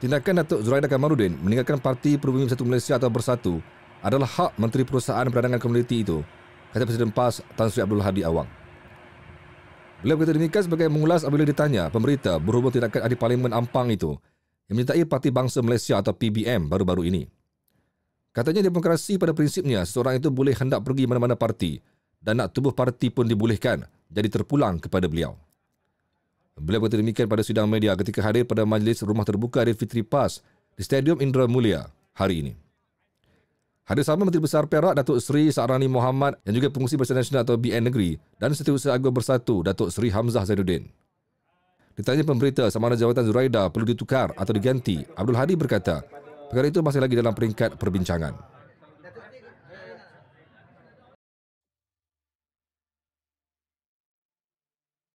Tindakan Datuk Zuraida Kamarudin meninggalkan Parti Perubungan Bersatu Malaysia atau Bersatu adalah hak Menteri Perusahaan Perdagangan Komuniti itu, kata Presiden PAS Tan Sri Abdul Hadi Awang. Beliau berkata demikian sebagai mengulas apabila ditanya pemerintah berhubung tindakan ahli Parlimen Ampang itu yang menyertai Parti Bangsa Malaysia atau PBM baru-baru ini. Katanya demokrasi pada prinsipnya seorang itu boleh hendak pergi mana-mana parti dan nak tubuh parti pun dibolehkan jadi terpulang kepada beliau. Beliau berkata demikian pada sidang media ketika hadir pada majlis rumah terbuka Adil Fitri PAS di Stadium Indra Mulia hari ini. Hadir sama Menteri Besar Perak, Datuk Seri Sa'rani Muhammad dan juga pengurusi Bersatu Nasional atau BN Negeri dan Setiausaha Agung Bersatu, Datuk Seri Hamzah Zainuddin. Ditanya pemberita sama ada jawatan Zuraida perlu ditukar atau diganti, Abdul Hadi berkata, perkara itu masih lagi dalam peringkat perbincangan.